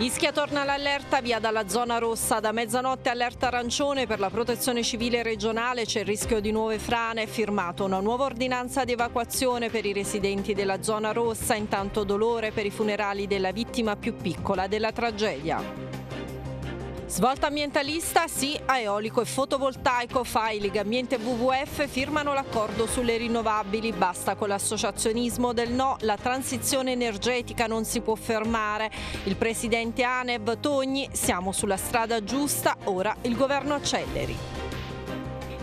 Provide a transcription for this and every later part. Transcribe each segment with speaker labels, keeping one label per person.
Speaker 1: Ischia torna l'allerta via dalla zona rossa, da mezzanotte allerta arancione per la protezione civile regionale, c'è il rischio di nuove frane, è firmata una nuova ordinanza di evacuazione per i residenti della zona rossa, intanto dolore per i funerali della vittima più piccola della tragedia. Svolta ambientalista, sì a eolico e fotovoltaico, Failig Ambiente WWF firmano l'accordo sulle rinnovabili, basta con l'associazionismo del no, la transizione energetica non si può fermare. Il presidente Anev Togni, siamo sulla strada giusta, ora il governo acceleri.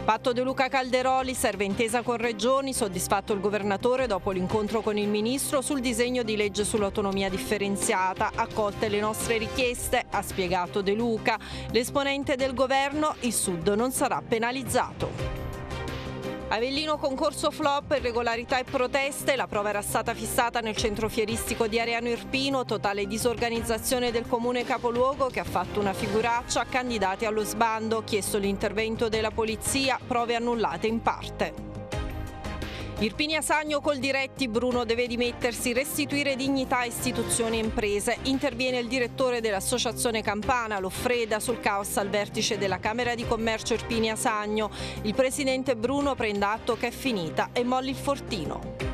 Speaker 1: Patto De Luca Calderoli serve intesa con Regioni, soddisfatto il governatore dopo l'incontro con il ministro sul disegno di legge sull'autonomia differenziata. Accolte le nostre richieste, ha spiegato De Luca. L'esponente del governo, il Sud non sarà penalizzato. Avellino concorso flop, irregolarità e proteste, la prova era stata fissata nel centro fieristico di Areano Irpino, totale disorganizzazione del comune capoluogo che ha fatto una figuraccia, candidati allo sbando, chiesto l'intervento della polizia, prove annullate in parte. Irpinia Sagno col diretti Bruno deve dimettersi, restituire dignità a istituzioni e imprese. Interviene il direttore dell'associazione Campana, Loffreda, sul caos al vertice della Camera di Commercio Irpinia Sagno. Il presidente Bruno prende atto che è finita e molli il fortino.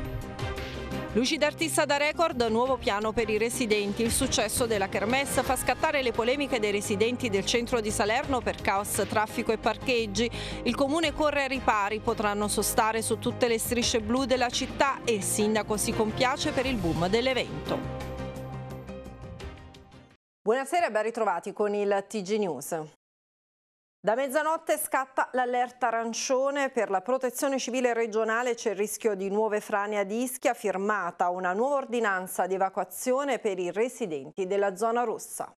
Speaker 1: Lucida artista da record, nuovo piano per i residenti. Il successo della Kermesse fa scattare le polemiche dei residenti del centro di Salerno per caos, traffico e parcheggi. Il comune corre ai ripari, potranno sostare su tutte le strisce blu della città e il sindaco si compiace per il boom dell'evento. Buonasera e ben ritrovati con il TG News. Da mezzanotte scatta l'allerta arancione per la protezione civile regionale, c'è il rischio di nuove frane a Ischia, firmata una nuova ordinanza di evacuazione per i residenti della zona rossa.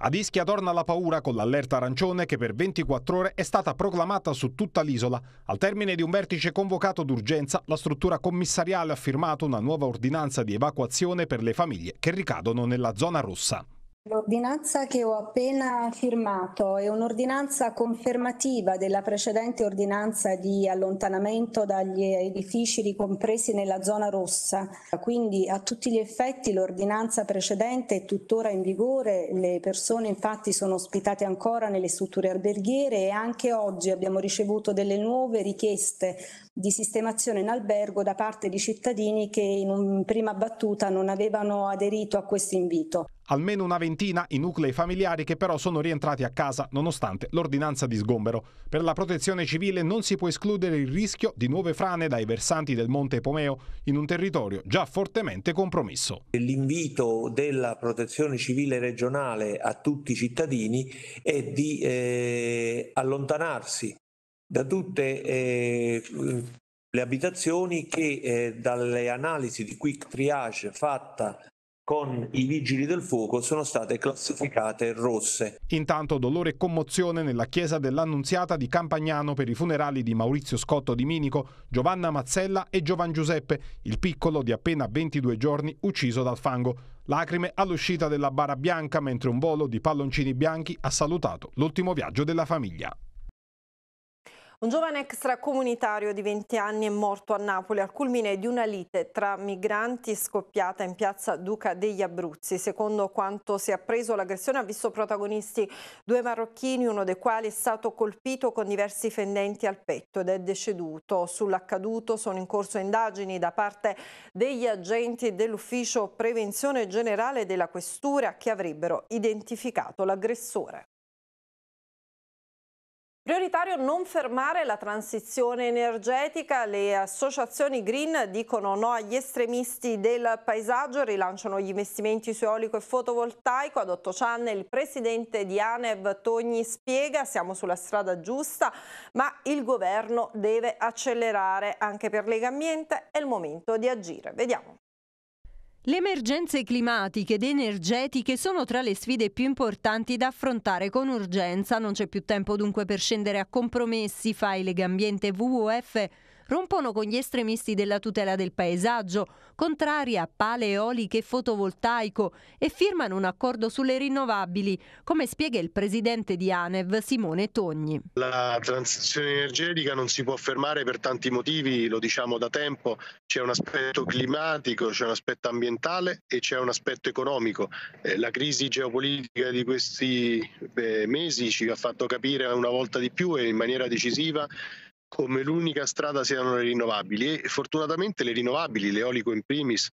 Speaker 2: Ad Ischia torna la paura con l'allerta arancione che per 24 ore è stata proclamata su tutta l'isola. Al termine di un vertice convocato d'urgenza, la struttura commissariale ha firmato una nuova ordinanza di evacuazione per le famiglie che ricadono nella zona rossa.
Speaker 3: L'ordinanza che ho appena firmato è un'ordinanza confermativa della precedente ordinanza di allontanamento dagli edifici ricompresi nella zona rossa, quindi a tutti gli effetti l'ordinanza precedente è tuttora in vigore, le persone infatti sono ospitate ancora nelle strutture alberghiere e anche oggi abbiamo ricevuto delle nuove richieste di sistemazione in albergo da parte di cittadini che in prima battuta non avevano aderito a questo
Speaker 2: invito. Almeno una ventina i nuclei familiari che però sono rientrati a casa nonostante l'ordinanza di sgombero. Per la protezione civile non si può escludere il rischio di nuove frane dai versanti del Monte Pomeo in un territorio già fortemente compromesso. L'invito della protezione civile regionale a tutti i cittadini è di eh, allontanarsi da tutte eh, le abitazioni che eh, dalle analisi di quick triage fatta con i vigili del fuoco sono state classificate rosse. Intanto dolore e commozione nella chiesa dell'Annunziata di Campagnano per i funerali di Maurizio Scotto di Minico, Giovanna Mazzella e Giovan Giuseppe, il piccolo di appena 22 giorni ucciso dal fango. Lacrime all'uscita della bara bianca mentre un volo di palloncini bianchi ha salutato l'ultimo viaggio della famiglia.
Speaker 1: Un giovane extracomunitario di 20 anni è morto a Napoli al culmine di una lite tra migranti scoppiata in piazza Duca degli Abruzzi. Secondo quanto si è appreso l'aggressione ha visto protagonisti due marocchini, uno dei quali è stato colpito con diversi fendenti al petto ed è deceduto. Sull'accaduto sono in corso indagini da parte degli agenti dell'ufficio prevenzione generale della questura che avrebbero identificato l'aggressore. Prioritario non fermare la transizione energetica, le associazioni green dicono no agli estremisti del paesaggio, rilanciano gli investimenti su eolico e fotovoltaico, ad 8 Channel il presidente di Anev Togni spiega siamo sulla strada giusta ma il governo deve accelerare anche per Lega Ambiente, è il momento di agire, vediamo.
Speaker 3: Le emergenze climatiche ed energetiche sono tra le sfide più importanti da affrontare con urgenza. Non c'è più tempo dunque per scendere a compromessi, fa il Legambiente WWF rompono con gli estremisti della tutela del paesaggio, contrari a pale eoliche e fotovoltaico e firmano un accordo sulle rinnovabili, come spiega il presidente di ANEV Simone
Speaker 2: Togni. La transizione energetica non si può fermare per tanti motivi, lo diciamo da tempo, c'è un aspetto climatico, c'è un aspetto ambientale e c'è un aspetto economico. Eh, la crisi geopolitica di questi eh, mesi ci ha fatto capire una volta di più e in maniera decisiva come l'unica strada siano le rinnovabili e fortunatamente le rinnovabili, l'eolico in primis,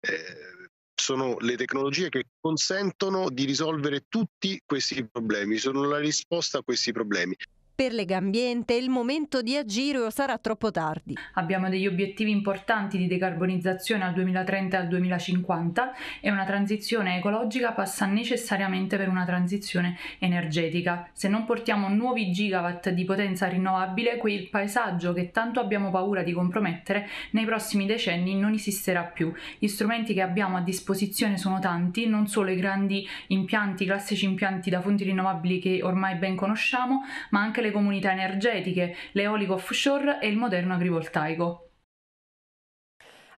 Speaker 2: eh, sono le tecnologie che consentono di risolvere tutti questi problemi, sono la risposta a questi problemi.
Speaker 3: Per Legambiente il momento di agire o sarà troppo tardi. Abbiamo degli obiettivi importanti di decarbonizzazione al 2030 e al 2050 e una transizione ecologica passa necessariamente per una transizione energetica. Se non portiamo nuovi gigawatt di potenza rinnovabile, quel paesaggio che tanto abbiamo paura di compromettere nei prossimi decenni non esisterà più. Gli strumenti che abbiamo a disposizione sono tanti, non solo i grandi impianti, i classici impianti da fonti rinnovabili che ormai ben conosciamo, ma anche le le comunità energetiche, l'eolico offshore e il moderno agrivoltaico.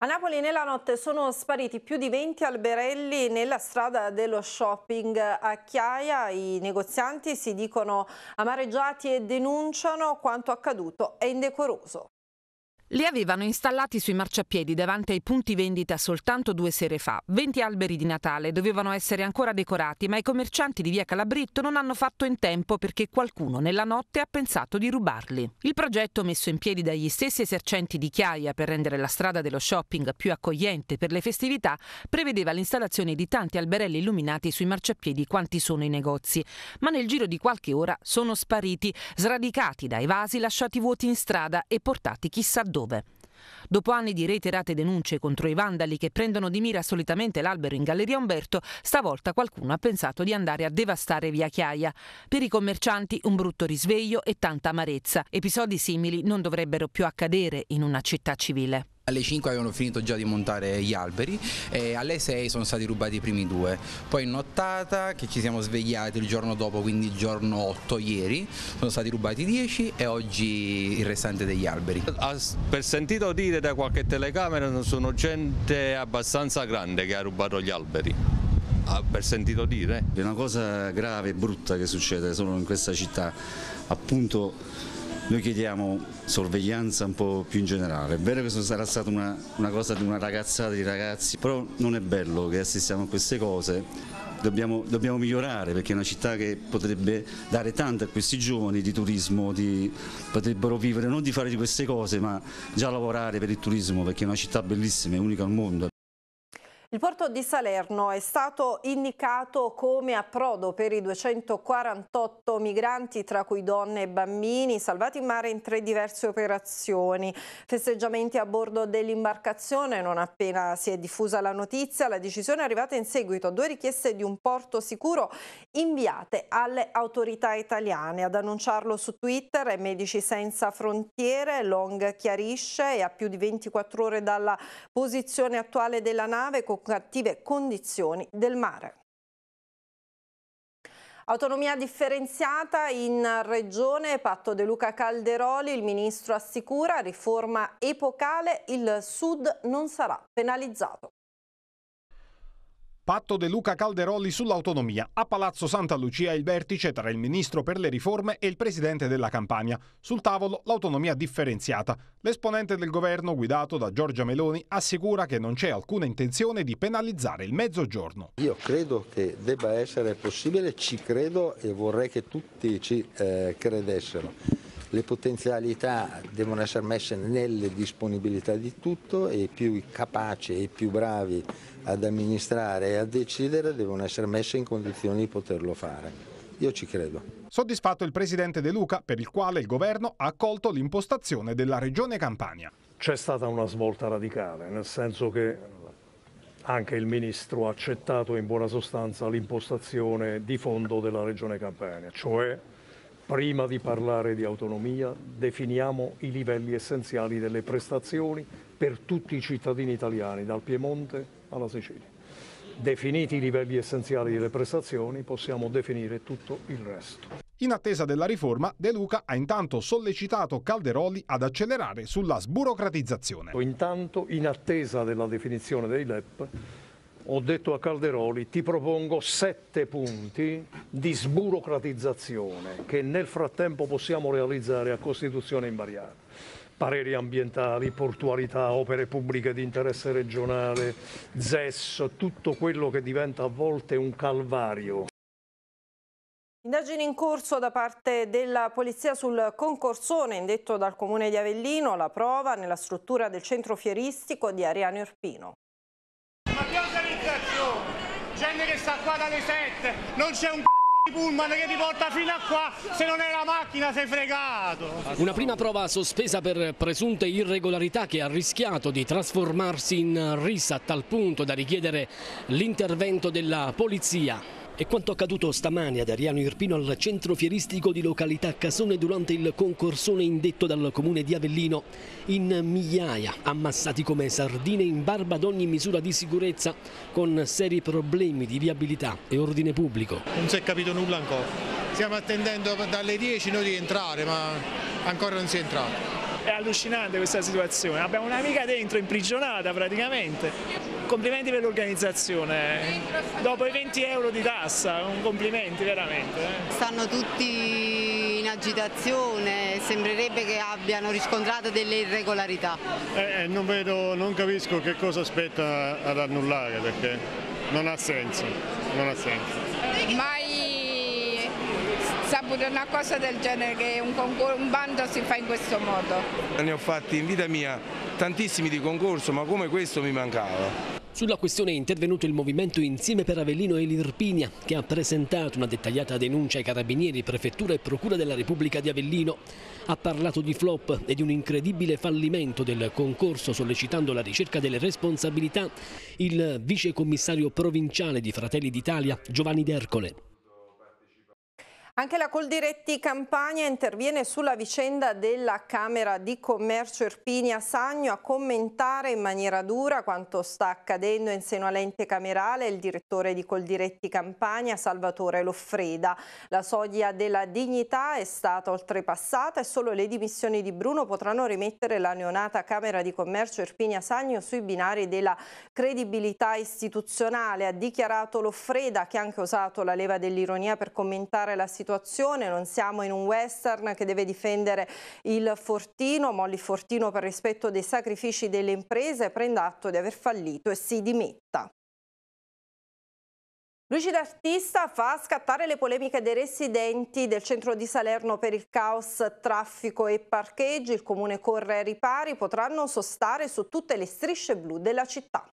Speaker 1: A Napoli nella notte sono spariti più di 20 alberelli nella strada dello shopping a Chiaia. I negozianti si dicono amareggiati e denunciano quanto accaduto è indecoroso. Li avevano installati sui marciapiedi davanti ai punti vendita soltanto due sere fa. 20 alberi di Natale dovevano essere ancora decorati, ma i commercianti di via Calabritto non hanno fatto in tempo perché qualcuno nella notte ha pensato di rubarli. Il progetto messo in piedi dagli stessi esercenti di Chiaia per rendere la strada dello shopping più accogliente per le festività prevedeva l'installazione di tanti alberelli illuminati sui marciapiedi quanti sono i negozi, ma nel giro di qualche ora sono spariti, sradicati dai vasi lasciati vuoti in strada e portati chissà dove dove. Dopo anni di reiterate denunce contro i vandali che prendono di mira solitamente l'albero in Galleria Umberto, stavolta qualcuno ha pensato di andare a devastare via Chiaia. Per i commercianti un brutto risveglio e tanta amarezza. Episodi simili non dovrebbero più accadere in una città civile.
Speaker 2: Alle 5 avevano finito già di montare gli alberi e alle 6 sono stati rubati i primi due. Poi in nottata, che ci siamo svegliati il giorno dopo, quindi il giorno 8 ieri, sono stati rubati 10 e oggi il restante degli alberi. Per sentito dire da qualche telecamera sono gente abbastanza grande che ha rubato gli alberi.
Speaker 3: Per sentito dire? È una cosa grave e brutta che succede solo in questa città, appunto noi chiediamo sorveglianza un po' più in generale, è vero che sarà stata una, una cosa di una ragazzata di ragazzi, però non è bello che assistiamo a queste cose Dobbiamo, dobbiamo, migliorare perché è una città che potrebbe dare tanto a questi giovani di turismo, di, potrebbero vivere non di fare di queste cose ma già lavorare per il turismo perché è una città bellissima, è unica al mondo,
Speaker 1: il porto di Salerno è stato indicato come approdo per i 248 migranti, tra cui donne e bambini, salvati in mare in tre diverse operazioni. Festeggiamenti a bordo dell'imbarcazione, non appena si è diffusa la notizia, la decisione è arrivata in seguito a due richieste di un porto sicuro inviate alle autorità italiane. Ad annunciarlo su Twitter è Medici Senza Frontiere, Long chiarisce e a più di 24 ore dalla posizione attuale della nave, cattive condizioni del mare. Autonomia differenziata in regione, patto De Luca Calderoli, il ministro assicura, riforma epocale, il sud non sarà penalizzato.
Speaker 2: Patto De Luca Calderoli sull'autonomia. A Palazzo Santa Lucia il vertice tra il ministro per le riforme e il presidente della Campania. Sul tavolo l'autonomia differenziata. L'esponente del governo, guidato da Giorgia Meloni, assicura che non c'è alcuna intenzione di penalizzare il mezzogiorno. Io credo che debba essere possibile, ci credo e vorrei che tutti ci eh, credessero le potenzialità devono essere messe nelle disponibilità di tutto e i più capaci e i più bravi ad amministrare e a decidere devono essere messe in condizioni di poterlo fare. Io ci credo. Soddisfatto il presidente De Luca, per il quale il governo ha accolto l'impostazione della Regione Campania. C'è stata una svolta radicale, nel senso che anche il ministro ha accettato in buona sostanza l'impostazione di fondo della Regione Campania, cioè Prima di parlare di autonomia, definiamo i livelli essenziali delle prestazioni per tutti i cittadini italiani, dal Piemonte alla Sicilia. Definiti i livelli essenziali delle prestazioni, possiamo definire tutto il resto. In attesa della riforma, De Luca ha intanto sollecitato Calderoli ad accelerare sulla sburocratizzazione. Intanto, in attesa della definizione dei LEP, ho detto a Calderoli ti propongo sette punti di sburocratizzazione che nel frattempo possiamo realizzare a Costituzione invariata. Pareri ambientali, portualità, opere pubbliche di interesse regionale, ZES, tutto quello che diventa a volte un calvario.
Speaker 1: Indagini in corso da parte della Polizia sul concorsone indetto dal Comune di Avellino, la prova nella struttura del centro fieristico di Ariano Irpino
Speaker 2: gente che sta qua dalle 7, non c'è un di pullman che ti porta fino a qua, se non è la macchina sei fregato. Una prima prova sospesa per presunte irregolarità che ha rischiato di trasformarsi in risa a tal punto da richiedere l'intervento della polizia. È quanto accaduto stamani ad Ariano Irpino al centro fieristico di località Casone durante il concorsone indetto dal comune di Avellino. In migliaia, ammassati come sardine in barba ad ogni misura di sicurezza, con seri problemi di viabilità e ordine pubblico. Non si è capito nulla ancora. Stiamo attendendo dalle 10 noi di entrare, ma ancora non si è entrato. È allucinante questa situazione, abbiamo un'amica dentro imprigionata praticamente complimenti per l'organizzazione, dopo i 20 euro di tassa, un complimenti veramente. Eh.
Speaker 3: Stanno tutti in agitazione, sembrerebbe che abbiano riscontrato delle irregolarità.
Speaker 2: Eh, eh, non, vedo, non capisco che cosa aspetta ad annullare perché non ha senso, non ha senso.
Speaker 1: Mai saputo una cosa del genere che un, un bando si fa in questo modo.
Speaker 2: Ne ho fatti in vita mia tantissimi di concorso ma come questo mi mancava. Sulla questione è intervenuto il movimento Insieme per Avellino e l'Irpinia, che ha presentato una dettagliata denuncia ai carabinieri, prefettura e procura della Repubblica di Avellino. Ha parlato di flop e di un incredibile fallimento del concorso sollecitando la ricerca delle responsabilità il vice commissario provinciale di Fratelli d'Italia, Giovanni D'Ercole.
Speaker 1: Anche la Coldiretti Campania interviene sulla vicenda della Camera di Commercio Irpinia Sagno a commentare in maniera dura quanto sta accadendo in seno all'ente camerale il direttore di Coldiretti Campania Salvatore Loffreda. La soglia della dignità è stata oltrepassata e solo le dimissioni di Bruno potranno rimettere la neonata Camera di Commercio Irpinia Sagno sui binari della credibilità istituzionale. Ha dichiarato Loffreda che ha anche usato la leva dell'ironia per commentare la situazione situazione, non siamo in un western che deve difendere il Fortino, molli Fortino per rispetto dei sacrifici delle imprese, prenda atto di aver fallito e si dimetta. Luigi D'Artista fa scattare le polemiche dei residenti del centro di Salerno per il caos traffico e parcheggi. Il comune corre ai ripari, potranno sostare su tutte le strisce blu della città.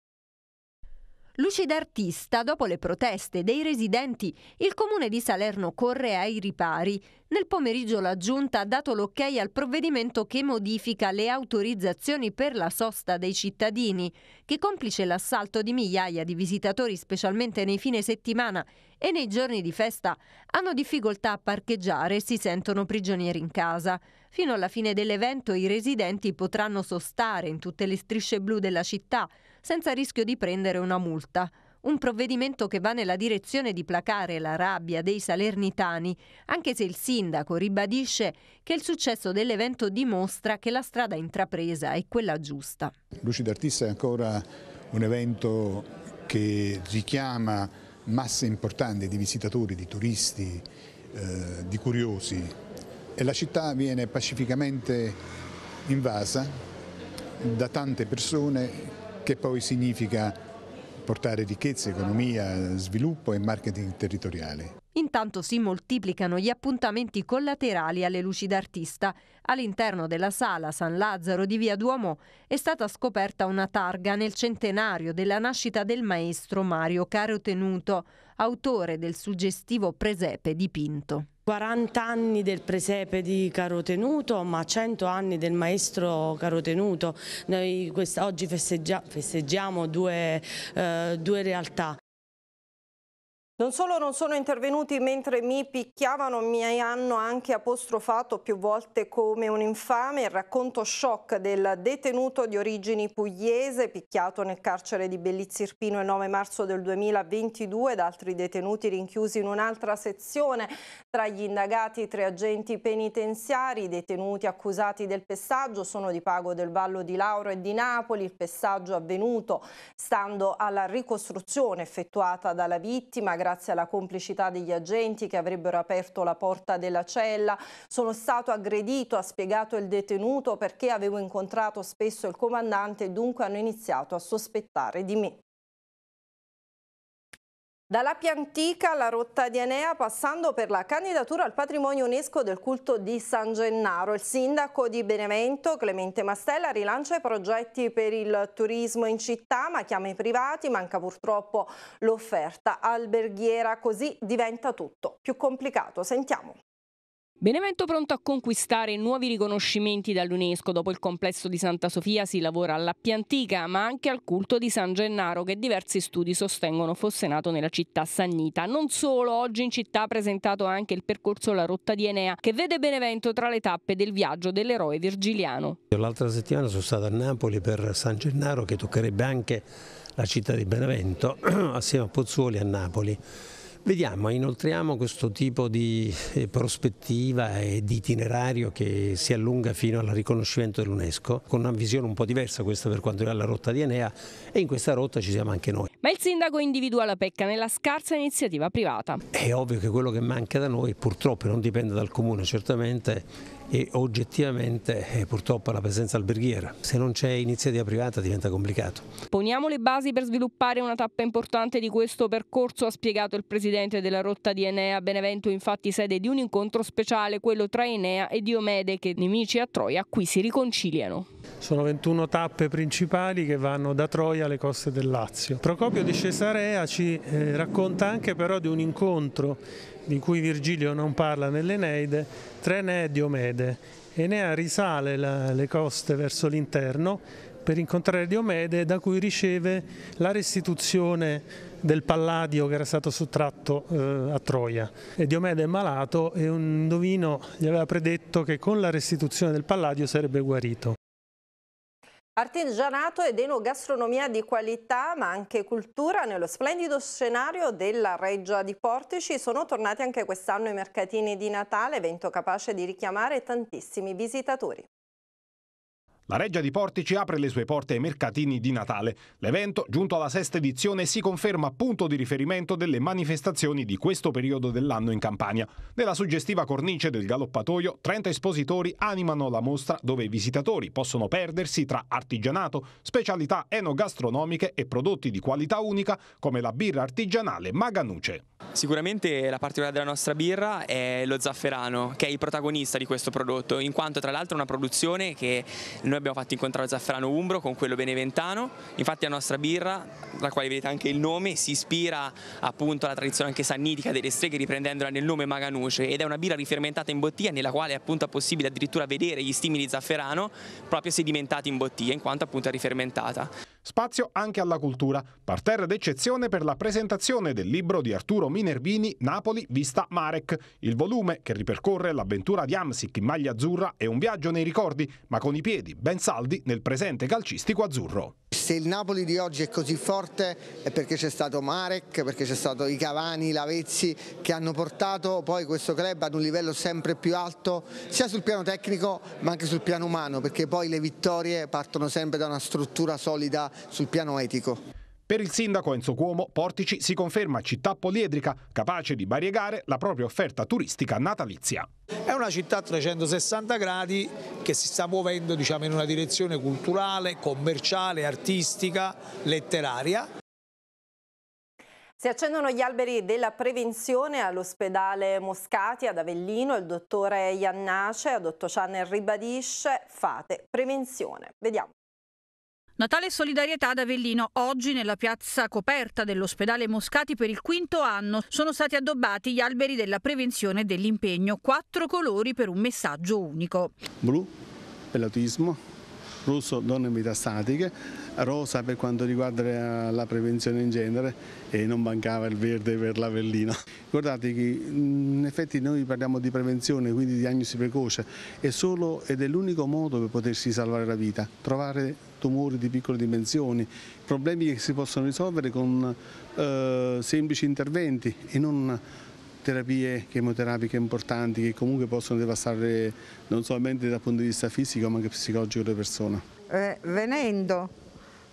Speaker 3: Lucida artista, dopo le proteste dei residenti, il comune di Salerno corre ai ripari. Nel pomeriggio la giunta ha dato l'ok al provvedimento che modifica le autorizzazioni per la sosta dei cittadini, che complice l'assalto di migliaia di visitatori, specialmente nei fine settimana e nei giorni di festa, hanno difficoltà a parcheggiare e si sentono prigionieri in casa. Fino alla fine dell'evento i residenti potranno sostare in tutte le strisce blu della città, senza rischio di prendere una multa. Un provvedimento che va nella direzione di placare la rabbia dei salernitani, anche se il sindaco ribadisce che il successo dell'evento dimostra che la strada intrapresa è quella giusta.
Speaker 2: Luci Artista è ancora un evento che richiama masse importanti di visitatori, di turisti, eh, di curiosi e la città viene pacificamente invasa da tante persone che poi significa portare ricchezza, economia, sviluppo e marketing territoriale.
Speaker 3: Intanto si moltiplicano gli appuntamenti collaterali alle luci d'artista. All'interno della sala San Lazzaro di Via Duomo è stata scoperta una targa nel centenario della nascita del maestro Mario Caro Tenuto, autore del suggestivo presepe dipinto. 40 anni del presepe di Carotenuto, ma 100 anni del maestro Carotenuto. Noi oggi festeggia, festeggiamo due, eh, due realtà,
Speaker 1: non solo non sono intervenuti mentre mi picchiavano, mi hanno anche apostrofato più volte come un infame. Il racconto shock del detenuto di origini pugliese, picchiato nel carcere di Bellizzi Irpino il 9 marzo del 2022 da altri detenuti rinchiusi in un'altra sezione. Tra gli indagati tre agenti penitenziari, i detenuti accusati del pestaggio sono di Pago del Vallo di Lauro e di Napoli. Il pestaggio avvenuto stando alla ricostruzione effettuata dalla vittima grazie alla complicità degli agenti che avrebbero aperto la porta della cella. Sono stato aggredito, ha spiegato il detenuto, perché avevo incontrato spesso il comandante e dunque hanno iniziato a sospettare di me. Dalla Piantica alla rotta di Enea, passando per la candidatura al patrimonio UNESCO del culto di San Gennaro, il sindaco di Benevento, Clemente Mastella, rilancia i progetti per il turismo in città, ma chiama i privati, manca purtroppo l'offerta alberghiera, così diventa tutto più complicato. Sentiamo. Benevento pronto a conquistare nuovi riconoscimenti dall'UNESCO. Dopo il complesso di Santa Sofia si lavora all'Appia Antica, ma anche al culto di San Gennaro, che diversi studi sostengono fosse nato nella città sannita. Non solo, oggi in città ha presentato anche il percorso La Rotta di Enea, che vede Benevento tra le tappe del viaggio dell'eroe virgiliano.
Speaker 2: L'altra settimana sono stato a Napoli per San Gennaro, che toccherebbe anche la città di Benevento, assieme a Pozzuoli a Napoli. Vediamo, inoltriamo questo tipo di eh, prospettiva e di itinerario che si allunga fino al riconoscimento dell'UNESCO, con una visione un po' diversa questa per quanto riguarda la rotta di Enea e in questa rotta ci siamo anche noi.
Speaker 1: Ma il sindaco individua la pecca nella scarsa iniziativa privata.
Speaker 2: È ovvio che quello che manca da noi, purtroppo non dipende dal comune certamente, e oggettivamente eh, purtroppo la presenza alberghiera. Se non c'è iniziativa privata diventa complicato.
Speaker 1: Poniamo le basi per sviluppare una tappa importante di questo percorso, ha spiegato il presidente della rotta di Enea. Benevento infatti sede di un incontro speciale, quello tra Enea e Diomede, che nemici a Troia qui si riconciliano.
Speaker 2: Sono 21 tappe principali che vanno da Troia alle coste del Lazio. Procopio di Cesarea ci eh, racconta anche però di un incontro di cui Virgilio non parla nell'Eneide, Trene e Diomede. Enea risale la, le coste verso l'interno per incontrare Diomede da cui riceve la restituzione del palladio che era stato sottratto eh, a Troia. E Diomede è malato e un indovino gli aveva predetto che con la restituzione del palladio sarebbe guarito.
Speaker 1: Artigianato ed enogastronomia di qualità ma anche cultura nello splendido scenario della Reggia di Portici sono tornati anche quest'anno i mercatini di Natale, evento capace di richiamare tantissimi visitatori.
Speaker 2: La Reggia di Portici apre le sue porte ai mercatini di Natale. L'evento, giunto alla sesta edizione, si conferma punto di riferimento delle manifestazioni di questo periodo dell'anno in Campania. Nella suggestiva cornice del galoppatoio, 30 espositori animano la mostra dove i visitatori possono perdersi tra artigianato, specialità enogastronomiche e prodotti di qualità unica come la birra artigianale Maganuce.
Speaker 1: Sicuramente la particolare della nostra birra è lo zafferano, che è il protagonista di questo prodotto, in quanto tra l'altro è una produzione che noi noi abbiamo fatto incontrare zafferano umbro con quello beneventano, infatti la nostra birra, la quale vedete anche il nome, si ispira appunto alla tradizione anche sannitica delle streghe riprendendola nel nome Maganuce ed è una birra rifermentata in bottiglia nella quale è appunto possibile addirittura vedere gli stimi di zafferano proprio sedimentati in bottiglia in quanto appunto è rifermentata.
Speaker 2: Spazio anche alla cultura, parterre d'eccezione per la presentazione del libro di Arturo Minervini Napoli vista Marek, il volume che ripercorre l'avventura di Amsic in maglia azzurra è un viaggio nei ricordi, ma con i piedi ben saldi nel presente calcistico azzurro
Speaker 3: se il Napoli di oggi è così forte è perché c'è stato Marek, perché c'è stato i Cavani, i Lavezzi che hanno portato poi questo club ad un livello sempre più alto sia
Speaker 2: sul piano tecnico ma anche sul piano umano perché poi le vittorie partono sempre da una struttura solida sul piano etico. Per il sindaco Enzo Cuomo, Portici si conferma città poliedrica, capace di variegare la propria offerta turistica natalizia. È una città a 360 gradi che si sta muovendo diciamo, in una direzione culturale, commerciale, artistica, letteraria.
Speaker 1: Si accendono gli alberi della prevenzione all'ospedale Moscati ad Avellino. Il dottore Iannace, a dottor Channel, ribadisce fate prevenzione. Vediamo. Natale Solidarietà ad Avellino. Oggi nella piazza coperta dell'ospedale Moscati per il quinto anno sono stati addobbati gli alberi della prevenzione e dell'impegno. Quattro colori per un messaggio
Speaker 2: unico. Blu per l'autismo, rosso donne in vita statiche, rosa per quanto riguarda la prevenzione in genere e non mancava il verde per l'Avellino. Guardate che in effetti noi parliamo di prevenzione, quindi diagnosi precoce, è solo ed è l'unico modo per potersi salvare la vita, trovare tumori di piccole dimensioni, problemi che si possono risolvere con eh, semplici interventi e non terapie chemoterapiche importanti che comunque possono devastare non solamente dal punto di vista fisico ma anche psicologico le persone.
Speaker 3: Eh, venendo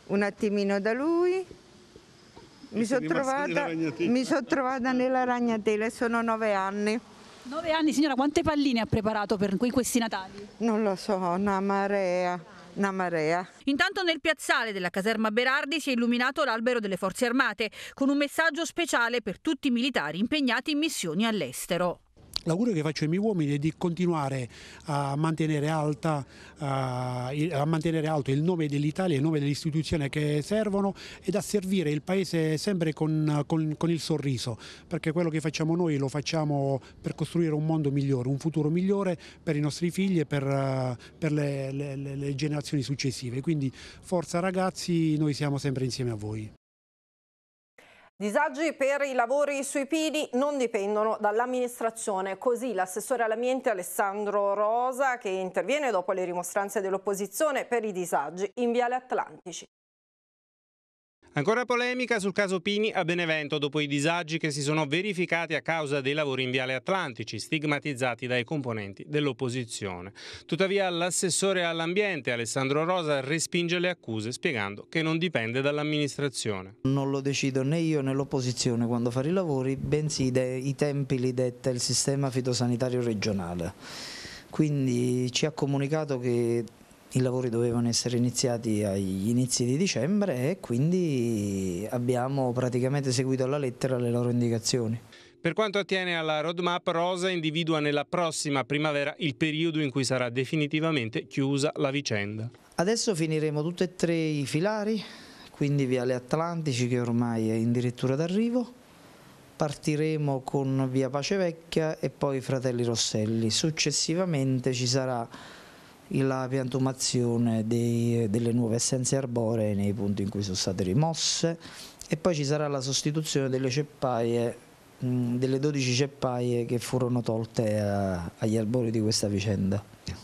Speaker 3: un attimino da lui. Mi sono trovata, son trovata nella ragnatela e sono nove anni. Nove anni, signora, quante palline ha preparato per questi Natali?
Speaker 1: Non lo so, una marea. Una marea.
Speaker 3: Intanto nel piazzale della caserma Berardi si è illuminato l'albero delle forze armate con un messaggio speciale per tutti
Speaker 1: i militari impegnati in missioni all'estero.
Speaker 2: L'augurio che faccio ai miei uomini è di continuare a mantenere, alta, eh, a mantenere alto il nome dell'Italia, il nome delle istituzioni che servono ed a servire il Paese sempre con, con, con, il sorriso, perché quello che facciamo noi lo facciamo per costruire un mondo migliore, un futuro migliore per i nostri figli e per, eh, per le, le, le generazioni successive. Quindi forza ragazzi, noi siamo sempre insieme a voi. Disagi per i lavori
Speaker 1: sui pini non dipendono dall'amministrazione, così l'assessore all'ambiente Alessandro Rosa che interviene dopo le rimostranze dell'opposizione per i disagi in Viale Atlantici.
Speaker 2: Ancora polemica sul caso Pini a Benevento dopo i disagi che si sono verificati a causa dei lavori in Viale Atlantici, stigmatizzati dai componenti dell'opposizione. Tuttavia l'assessore all'ambiente Alessandro Rosa respinge le accuse spiegando che non dipende dall'amministrazione.
Speaker 1: Non lo decido né io né l'opposizione quando fare i lavori, bensì i tempi li detta il sistema fitosanitario regionale. Quindi ci ha comunicato che i lavori dovevano essere iniziati agli inizi di dicembre e quindi abbiamo praticamente seguito alla lettera le loro indicazioni.
Speaker 2: Per quanto attiene alla roadmap, Rosa individua nella prossima primavera il periodo in cui sarà definitivamente chiusa la vicenda.
Speaker 1: Adesso finiremo tutti e tre i filari, quindi Viale Atlantici che ormai è addirittura d'arrivo, partiremo con Via Pace Vecchia e poi Fratelli Rosselli. Successivamente ci sarà la piantumazione dei, delle nuove essenze arboree nei punti in cui sono state rimosse e poi ci sarà la sostituzione delle ceppaie mm, delle 12 ceppaie che furono tolte a, eh, agli arbori di questa vicenda.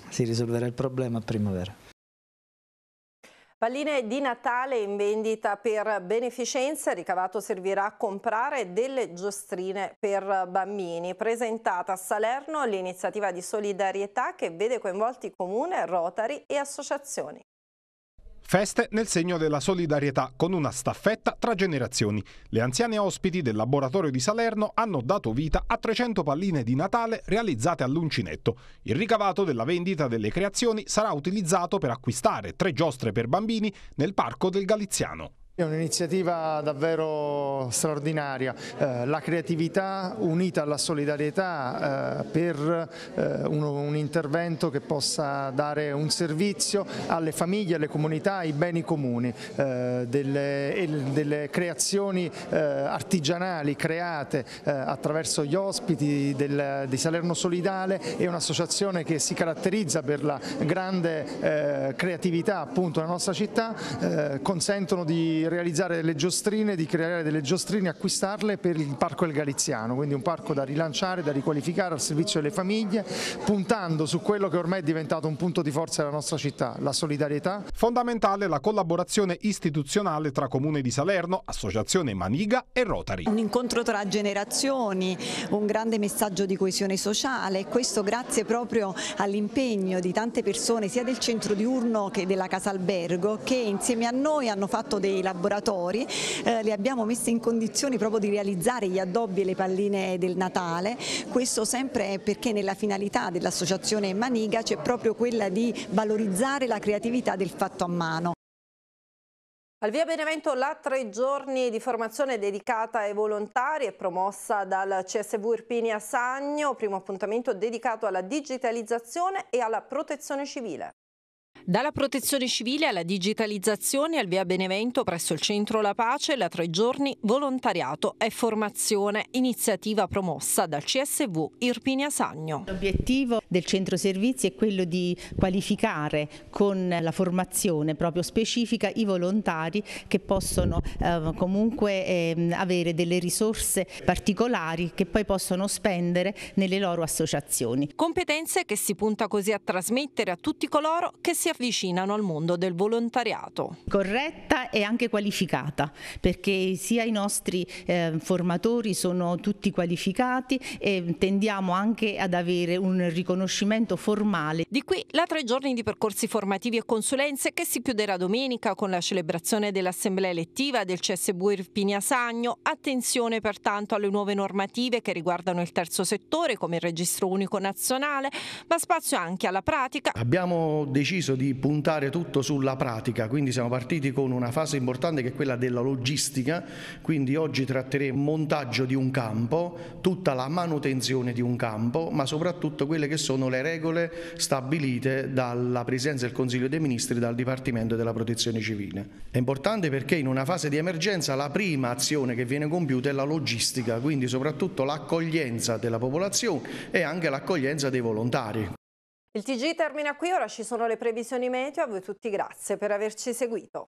Speaker 2: Si risolverà il problema a primavera.
Speaker 1: Palline di Natale in vendita per beneficenza, il ricavato servirà a comprare delle giostrine per bambini. Presentata a Salerno l'iniziativa di solidarietà che vede coinvolti comune, rotari e associazioni.
Speaker 2: Feste nel segno della solidarietà con una staffetta tra generazioni. Le anziane ospiti del laboratorio di Salerno hanno dato vita a 300 palline di Natale realizzate all'uncinetto. Il ricavato della vendita delle creazioni sarà utilizzato per acquistare tre giostre per bambini nel parco del Galiziano. È un'iniziativa davvero straordinaria, eh, la creatività unita alla solidarietà eh, per eh, un, un, intervento che possa dare un servizio alle famiglie, alle comunità, ai beni comuni, eh, delle, delle, creazioni eh, artigianali create eh, attraverso gli ospiti del, di Salerno Solidale e un'associazione che si caratterizza per la grande creatività appunto della nostra città, consentono di realizzare delle giostrine, di creare delle giostrine, e acquistarle per il Parco El Galiziano, quindi un parco da rilanciare, da riqualificare al servizio delle famiglie, puntando su quello che ormai è diventato un punto di forza della nostra città, la solidarietà. Fondamentale la collaborazione istituzionale tra Comune di Salerno, Associazione Maniga e Rotary.
Speaker 3: Un incontro tra generazioni, un grande messaggio di coesione sociale questo grazie proprio all'impegno di tante persone sia del centro diurno che della Casalbergo che insieme a noi hanno fatto dei lavori laboratori, eh, li abbiamo messi in condizioni proprio di realizzare gli addobbi e le palline del Natale, questo sempre perché nella finalità dell'associazione Maniga c'è proprio quella di valorizzare la creatività del fatto a mano.
Speaker 1: Al Via Benevento la tre giorni di formazione dedicata ai volontari è promossa dal CSV Irpini a Sagno, primo appuntamento dedicato alla digitalizzazione e alla protezione civile. Dalla protezione civile alla digitalizzazione al Via Benevento presso il Centro La Pace la tre giorni volontariato e formazione, iniziativa promossa dal CSV Irpinia Sagno. L'obiettivo del Centro Servizi è
Speaker 3: quello di qualificare con la formazione proprio specifica i volontari che possono eh, comunque eh, avere delle risorse
Speaker 1: particolari che poi possono spendere nelle loro associazioni. Competenze che si punta così a trasmettere a tutti coloro che si avvicinano al mondo del volontariato.
Speaker 3: Corretta e anche qualificata, perché sia i nostri eh, formatori sono tutti qualificati e tendiamo anche ad avere un riconoscimento formale.
Speaker 1: Di qui la tre giorni di percorsi formativi e consulenze che si chiuderà domenica con la celebrazione dell'assemblea elettiva del CSB Irpinia Sagno. Attenzione pertanto alle nuove normative che riguardano il terzo settore come il registro unico nazionale, ma spazio anche alla pratica.
Speaker 3: Abbiamo deciso di puntare tutto sulla pratica, quindi siamo partiti con una fase importante che è quella della logistica, quindi oggi tratteremo il montaggio di un campo, tutta la manutenzione di un campo, ma soprattutto quelle che sono le regole stabilite dalla Presidenza del Consiglio dei Ministri e dal Dipartimento della Protezione Civile. È importante perché in una fase di emergenza la prima azione che viene compiuta è la logistica, quindi soprattutto l'accoglienza della popolazione e anche l'accoglienza dei volontari.
Speaker 2: Il
Speaker 1: TG termina qui, ora ci sono le previsioni meteo, a voi tutti grazie per averci seguito.